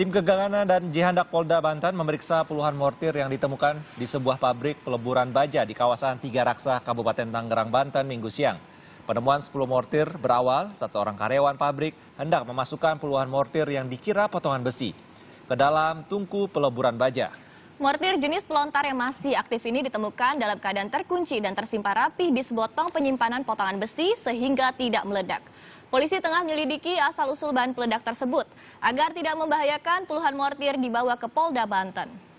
Tim kegagalan dan Jihandak Polda Banten memeriksa puluhan mortir yang ditemukan di sebuah pabrik peleburan baja di kawasan Tiga Raksa, Kabupaten Tangerang, Banten, Minggu siang. Penemuan 10 mortir berawal saat seorang karyawan pabrik hendak memasukkan puluhan mortir yang dikira potongan besi ke dalam tungku peleburan baja. Mortir jenis pelontar yang masih aktif ini ditemukan dalam keadaan terkunci dan tersimpan rapi di sebotong penyimpanan potongan besi sehingga tidak meledak. Polisi tengah menyelidiki asal-usul bahan peledak tersebut. Agar tidak membahayakan, puluhan mortir dibawa ke Polda Banten.